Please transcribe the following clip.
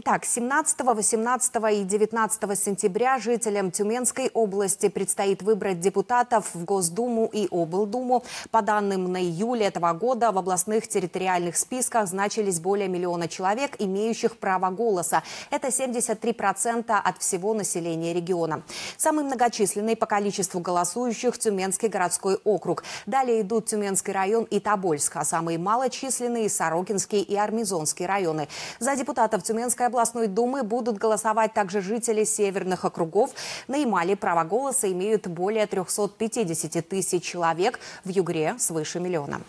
Итак, 17, 18 и 19 сентября жителям Тюменской области предстоит выбрать депутатов в Госдуму и Облдуму. По данным на июль этого года в областных территориальных списках значились более миллиона человек, имеющих право голоса. Это 73% от всего населения региона. Самый многочисленный по количеству голосующих Тюменский городской округ. Далее идут Тюменский район и Тобольск, а самые малочисленные – Сорокинский и Армизонский районы. За депутатов Тюменская областной думы будут голосовать также жители северных округов. На Ямале право голоса имеют более 350 тысяч человек, в Югре свыше миллиона.